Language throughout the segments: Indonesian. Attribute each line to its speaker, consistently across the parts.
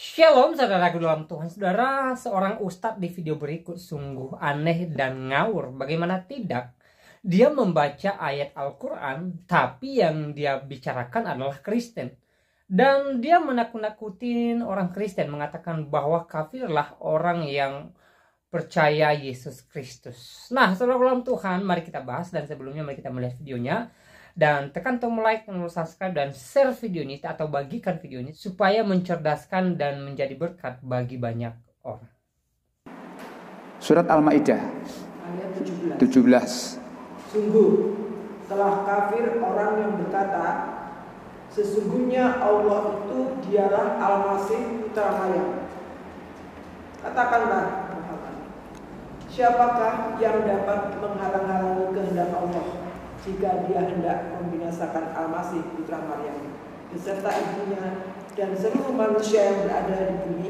Speaker 1: Shalom saudara dalam Tuhan Saudara, seorang ustadz di video berikut sungguh aneh dan ngawur Bagaimana tidak? Dia membaca ayat Al-Quran tapi yang dia bicarakan adalah Kristen Dan dia menakut-nakutin orang Kristen mengatakan bahwa kafirlah orang yang percaya Yesus Kristus Nah saudara dalam Tuhan mari kita bahas dan sebelumnya mari kita melihat videonya dan tekan tombol like, tombol subscribe dan share video ini atau bagikan video ini supaya mencerdaskan dan menjadi berkat bagi banyak orang.
Speaker 2: Surat Al-Maidah ayat 17. 17.
Speaker 3: Sungguh telah kafir orang yang berkata sesungguhnya Allah itu dialah Al-Masih putra Maryam. Katakanlah Siapakah yang dapat menghalang-halangi kehendak Allah? jika dia hendak membinasakan Al-Masih putra Maryam beserta ibunya dan seluruh manusia yang berada di bumi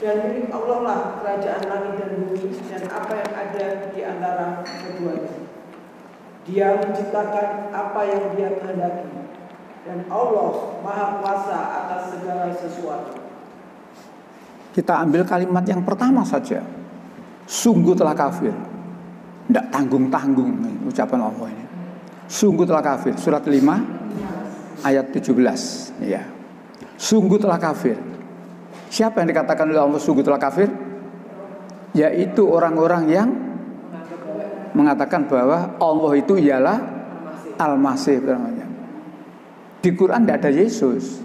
Speaker 3: dan milik Allah lah kerajaan langit dan bumi dan apa yang ada di antara keduanya. Dia menciptakan apa yang dia kehendaki dan Allah maha kuasa atas segala sesuatu.
Speaker 2: Kita ambil kalimat yang pertama saja. Sungguh telah kafir. Tidak tanggung-tanggung ucapan Allah ini. Sungguh telah kafir. Surat 5 ayat 17. Ya. Sungguh telah kafir. Siapa yang dikatakan oleh Allah sungguh telah kafir? Yaitu orang-orang yang mengatakan bahwa Allah itu ialah Al-Masih namanya. Di Quran tidak ada Yesus.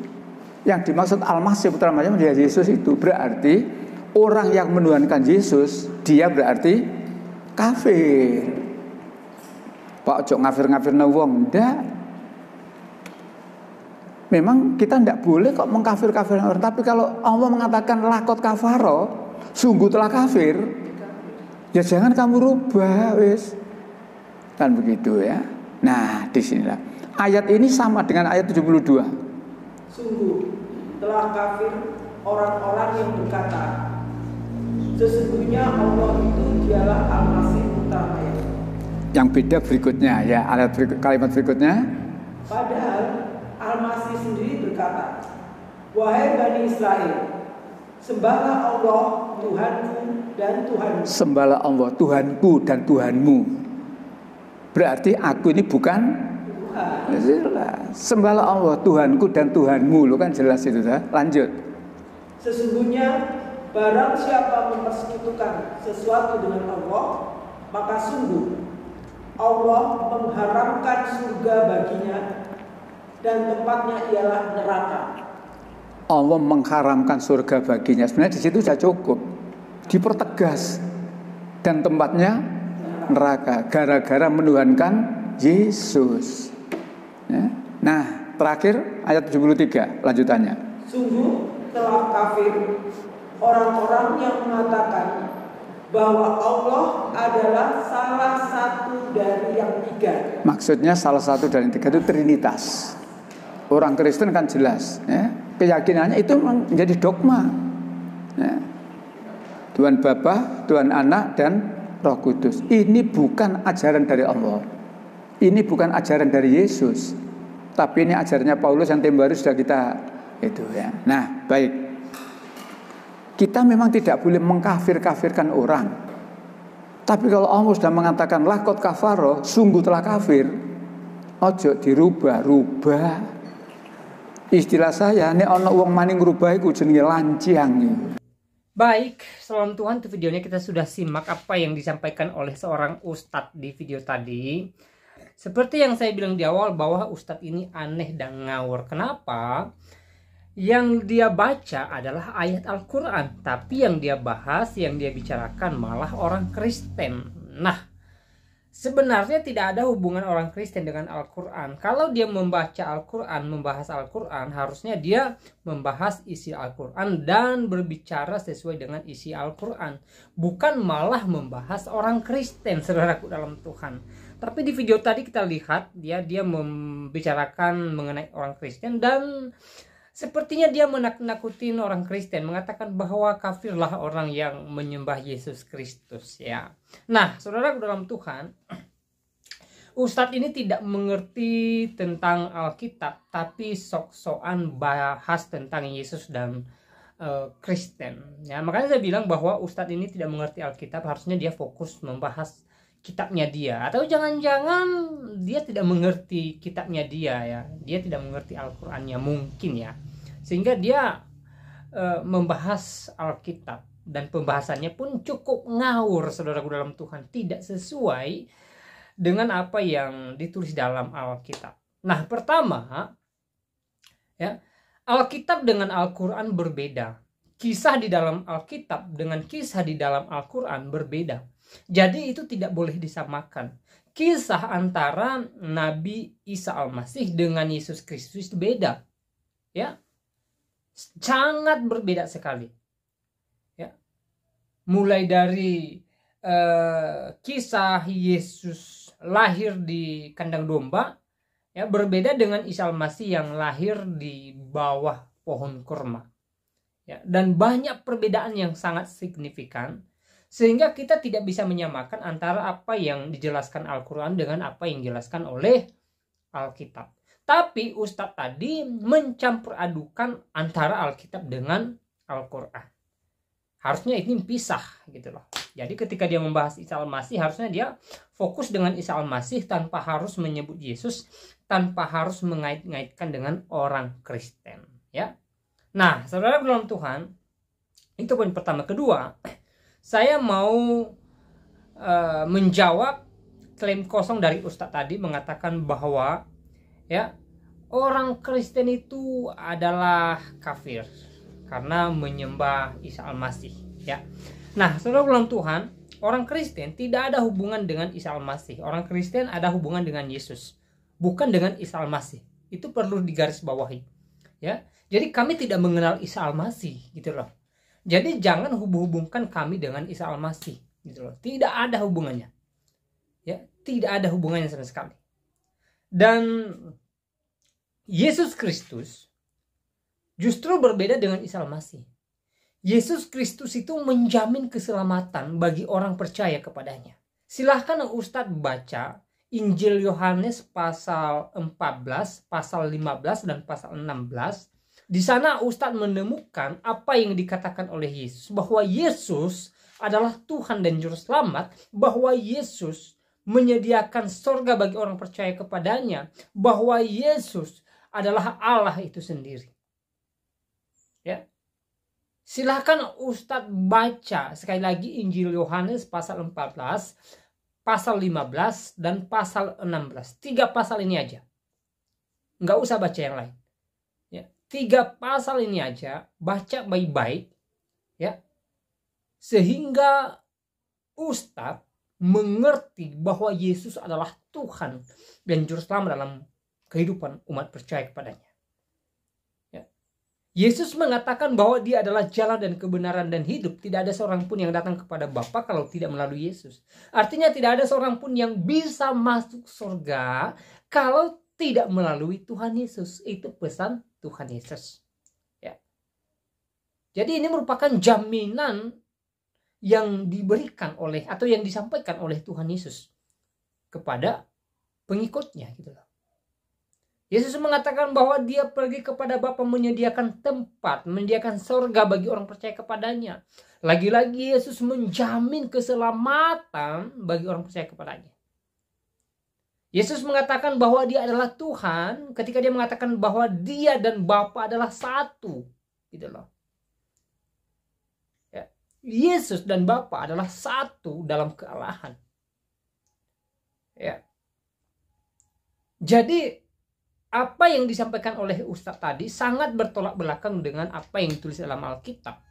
Speaker 2: Yang dimaksud Al-Masih putra Maryam Yesus itu berarti orang yang menuhankan Yesus dia berarti kafir. Pak ojo ngafir-ngafir wong, ndak. Memang kita ndak boleh kok mengkafir-kafir orang, tapi kalau Allah mengatakan lakot kafaro, sungguh telah kafir, ya jangan kamu rubah wis. Kan begitu ya. Nah, di disinilah. Ayat ini sama dengan ayat 72. Sungguh telah kafir
Speaker 3: orang-orang yang berkata, Sesungguhnya Allah itu dialah Al-Masih utama ya.
Speaker 2: Yang beda berikutnya ya, alat berikut, kalimat berikutnya.
Speaker 3: Padahal Al-Masih sendiri berkata, Wahai Bani Israel, sembahlah Allah Tuhanku dan Tuhanmu.
Speaker 2: Sembahlah Allah Tuhanku dan Tuhanmu. Berarti aku ini bukan Sembala ya, Jelas. Sembahlah Allah Tuhanku dan Tuhanmu. lo kan jelas itu. Lanjut.
Speaker 3: Sesungguhnya Barang siapa mempersekutukan sesuatu dengan Allah, maka sungguh Allah mengharamkan surga baginya dan tempatnya ialah neraka.
Speaker 2: Allah mengharamkan surga baginya. Sebenarnya di situ sudah cukup. Dipertegas dan tempatnya neraka gara-gara menuhankan Yesus. Ya. Nah, terakhir ayat 73 lanjutannya.
Speaker 3: Sungguh telah kafir orang-orang yang mengatakan bahwa Allah adalah salah satu dari yang tiga.
Speaker 2: Maksudnya salah satu dari yang tiga itu Trinitas. Orang Kristen kan jelas, ya. keyakinannya itu menjadi dogma. Ya. Tuhan Bapa, Tuhan Anak, dan Roh Kudus. Ini bukan ajaran dari Allah. Ini bukan ajaran dari Yesus. Tapi ini ajarannya Paulus yang tim baru sudah kita itu ya. Nah, baik kita memang tidak boleh mengkafir-kafirkan orang. Tapi kalau Allah sudah mengatakan lakot kafaro, sungguh telah kafir, ojo dirubah-rubah. Istilah saya, ini ono uang maning rubah itu jenis lanciang.
Speaker 1: Baik, salam Tuhan Di videonya kita sudah simak apa yang disampaikan oleh seorang ustadz di video tadi. Seperti yang saya bilang di awal bahwa ustadz ini aneh dan ngawur. Kenapa? yang dia baca adalah ayat Al-Quran, tapi yang dia bahas, yang dia bicarakan malah orang Kristen. Nah, sebenarnya tidak ada hubungan orang Kristen dengan Al-Quran. Kalau dia membaca Al-Quran, membahas Al-Quran, harusnya dia membahas isi Al-Quran dan berbicara sesuai dengan isi Al-Quran, bukan malah membahas orang Kristen, saudaraku dalam Tuhan. Tapi di video tadi kita lihat dia ya, dia membicarakan mengenai orang Kristen dan Sepertinya dia menakut nakuti orang Kristen, mengatakan bahwa kafirlah orang yang menyembah Yesus Kristus ya. Nah, saudara dalam Tuhan, Ustadz ini tidak mengerti tentang Alkitab, tapi sok-sokan bahas tentang Yesus dan uh, Kristen. Ya, makanya saya bilang bahwa Ustadz ini tidak mengerti Alkitab, harusnya dia fokus membahas kitabnya dia atau jangan-jangan dia tidak mengerti kitabnya dia ya dia tidak mengerti Al-Qur'annya mungkin ya sehingga dia e, membahas Alkitab dan pembahasannya pun cukup ngawur saudaraku dalam Tuhan tidak sesuai dengan apa yang ditulis dalam Alkitab nah pertama ya Alkitab dengan Al-Qur'an berbeda kisah di dalam Alkitab dengan kisah di dalam Al-Qur'an berbeda jadi itu tidak boleh disamakan. Kisah antara Nabi Isa Al-Masih dengan Yesus Kristus itu beda. Ya. Sangat berbeda sekali. Ya. Mulai dari eh, kisah Yesus lahir di kandang domba ya berbeda dengan Isa Al-Masih yang lahir di bawah pohon kurma. Ya, dan banyak perbedaan yang sangat signifikan sehingga kita tidak bisa menyamakan antara apa yang dijelaskan Al-Quran dengan apa yang dijelaskan oleh Alkitab. Tapi Ustadz tadi mencampur adukan antara Alkitab dengan Al-Quran. Harusnya ini pisah gitu loh. Jadi ketika dia membahas Isa Al-Masih harusnya dia fokus dengan Isa Al-Masih tanpa harus menyebut Yesus, tanpa harus mengait-ngaitkan dengan orang Kristen, ya. Nah, saudara dalam Tuhan, itu poin pertama. Kedua, saya mau uh, menjawab klaim kosong dari Ustadz tadi mengatakan bahwa ya orang Kristen itu adalah kafir karena menyembah Isa Al-Masih ya. Nah, saudara ulang Tuhan, orang Kristen tidak ada hubungan dengan Isa Al-Masih. Orang Kristen ada hubungan dengan Yesus, bukan dengan Isa Al-Masih. Itu perlu digarisbawahi. Ya. Jadi kami tidak mengenal Isa Al-Masih gitu loh. Jadi jangan hubung-hubungkan kami dengan Isa Al-Masih gitu loh. Tidak ada hubungannya. Ya, tidak ada hubungannya sama sekali. Dan Yesus Kristus justru berbeda dengan Isa Al-Masih. Yesus Kristus itu menjamin keselamatan bagi orang percaya kepadanya. Silahkan Ustadz baca Injil Yohanes pasal 14, pasal 15, dan pasal 16 di sana Ustadz menemukan apa yang dikatakan oleh Yesus bahwa Yesus adalah Tuhan dan juru selamat, bahwa Yesus menyediakan sorga bagi orang percaya kepadanya, bahwa Yesus adalah Allah itu sendiri. Ya. Silahkan Ustadz baca sekali lagi Injil Yohanes pasal 14, pasal 15, dan pasal 16. Tiga pasal ini aja. Nggak usah baca yang lain. Ya tiga pasal ini aja baca baik-baik ya sehingga Ustadz mengerti bahwa Yesus adalah Tuhan dan Juruselamat dalam kehidupan umat percaya kepadanya. Ya. Yesus mengatakan bahwa dia adalah jalan dan kebenaran dan hidup. Tidak ada seorang pun yang datang kepada Bapa kalau tidak melalui Yesus. Artinya tidak ada seorang pun yang bisa masuk surga kalau tidak melalui Tuhan Yesus. Itu pesan Tuhan Yesus. Ya. Jadi ini merupakan jaminan yang diberikan oleh atau yang disampaikan oleh Tuhan Yesus kepada pengikutnya gitu loh. Yesus mengatakan bahwa dia pergi kepada Bapa menyediakan tempat, menyediakan surga bagi orang percaya kepadanya. Lagi-lagi Yesus menjamin keselamatan bagi orang percaya kepadanya. Yesus mengatakan bahwa dia adalah Tuhan ketika dia mengatakan bahwa dia dan Bapa adalah satu. Gitu loh. Ya. Yesus dan Bapa adalah satu dalam kealahan. Ya. Jadi apa yang disampaikan oleh Ustadz tadi sangat bertolak belakang dengan apa yang ditulis dalam Alkitab.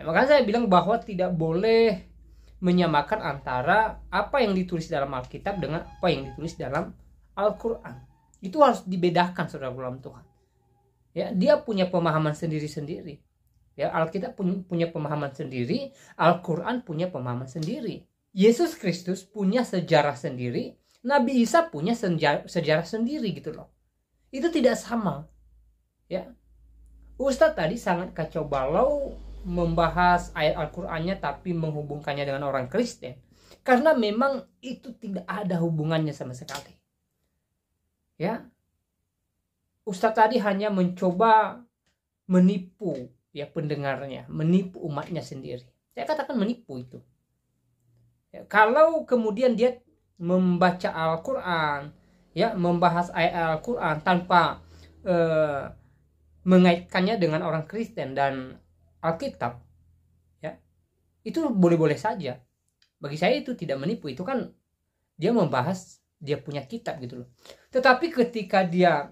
Speaker 1: Ya, makanya saya bilang bahwa tidak boleh menyamakan antara apa yang ditulis dalam Alkitab dengan apa yang ditulis dalam Al-Quran. Itu harus dibedakan saudara dalam Tuhan. Ya, dia punya pemahaman sendiri-sendiri. Ya, Alkitab punya pemahaman sendiri, Al-Quran punya pemahaman sendiri. Yesus Kristus punya sejarah sendiri, Nabi Isa punya sejarah, sejarah sendiri gitu loh. Itu tidak sama. Ya. Ustadz tadi sangat kacau balau membahas ayat Al-Qur'annya tapi menghubungkannya dengan orang Kristen karena memang itu tidak ada hubungannya sama sekali. Ya. Ustadz tadi hanya mencoba menipu ya pendengarnya, menipu umatnya sendiri. Saya katakan menipu itu. Ya, kalau kemudian dia membaca Al-Qur'an, ya membahas ayat Al-Qur'an tanpa eh, mengaitkannya dengan orang Kristen dan Alkitab ya itu boleh-boleh saja bagi saya itu tidak menipu itu kan dia membahas dia punya kitab gitu loh tetapi ketika dia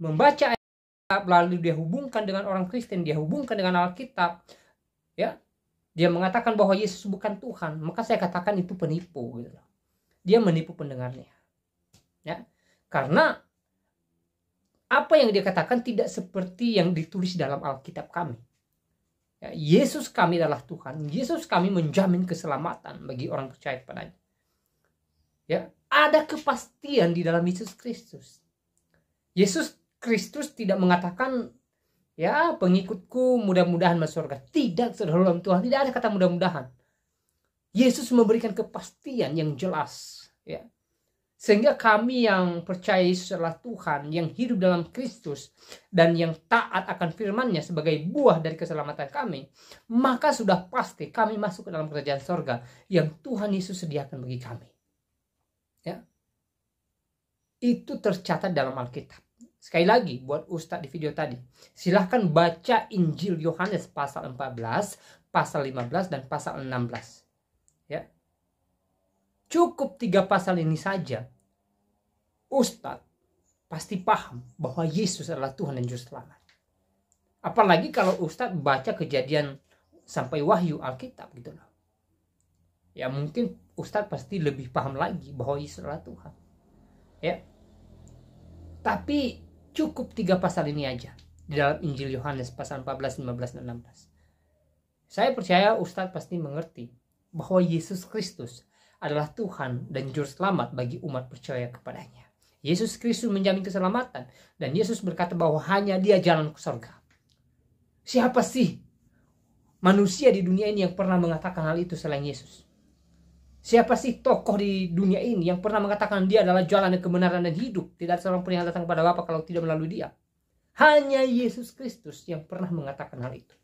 Speaker 1: membaca Alkitab lalu dia hubungkan dengan orang Kristen dia hubungkan dengan Alkitab ya dia mengatakan bahwa Yesus bukan Tuhan maka saya katakan itu penipu gitu loh dia menipu pendengarnya ya karena apa yang dia katakan tidak seperti yang ditulis dalam Alkitab kami Ya, Yesus kami adalah Tuhan. Yesus kami menjamin keselamatan bagi orang percaya kepadanya. Ya, ada kepastian di dalam Yesus Kristus. Yesus Kristus tidak mengatakan ya pengikutku mudah-mudahan masuk surga. Tidak, saudara dalam Tuhan tidak ada kata mudah-mudahan. Yesus memberikan kepastian yang jelas. Ya. Sehingga kami yang percaya Yesus adalah Tuhan, yang hidup dalam Kristus, dan yang taat akan firmannya sebagai buah dari keselamatan kami, maka sudah pasti kami masuk ke dalam kerajaan sorga yang Tuhan Yesus sediakan bagi kami. Ya. Itu tercatat dalam Alkitab. Sekali lagi buat Ustadz di video tadi, silahkan baca Injil Yohanes pasal 14, pasal 15, dan pasal 16. Ya, cukup tiga pasal ini saja, Ustadz pasti paham bahwa Yesus adalah Tuhan dan Juru Selamat. Apalagi kalau Ustadz baca kejadian sampai wahyu Alkitab gitu loh. Ya mungkin Ustadz pasti lebih paham lagi bahwa Yesus adalah Tuhan. Ya. Tapi cukup tiga pasal ini aja di dalam Injil Yohanes pasal 14, 15, dan 16. Saya percaya Ustadz pasti mengerti bahwa Yesus Kristus adalah Tuhan dan Juru Selamat bagi umat percaya kepadanya. Yesus Kristus menjamin keselamatan dan Yesus berkata bahwa hanya dia jalan ke surga. Siapa sih manusia di dunia ini yang pernah mengatakan hal itu selain Yesus? Siapa sih tokoh di dunia ini yang pernah mengatakan dia adalah jalan kebenaran dan hidup? Tidak ada seorang pun yang datang kepada Bapa kalau tidak melalui dia. Hanya Yesus Kristus yang pernah mengatakan hal itu.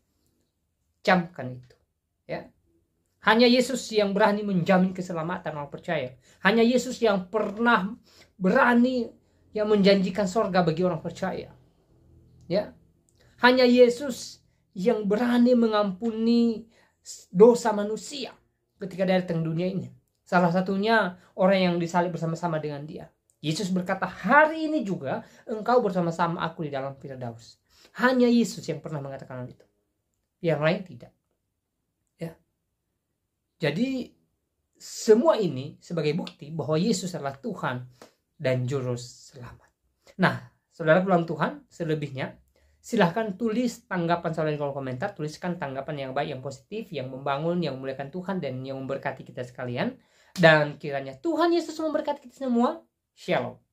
Speaker 1: Camkan itu. Ya, hanya Yesus yang berani menjamin keselamatan orang percaya. Hanya Yesus yang pernah berani yang menjanjikan sorga bagi orang percaya. Ya, hanya Yesus yang berani mengampuni dosa manusia ketika dia datang dunia ini. Salah satunya orang yang disalib bersama-sama dengan dia. Yesus berkata, hari ini juga engkau bersama-sama aku di dalam Firdaus. Hanya Yesus yang pernah mengatakan itu. Yang lain tidak. Jadi semua ini sebagai bukti bahwa Yesus adalah Tuhan dan Juru Selamat. Nah, saudara pulang Tuhan selebihnya, silahkan tulis tanggapan saudara di kolom komentar, tuliskan tanggapan yang baik, yang positif, yang membangun, yang memuliakan Tuhan, dan yang memberkati kita sekalian. Dan kiranya Tuhan Yesus memberkati kita semua. Shalom.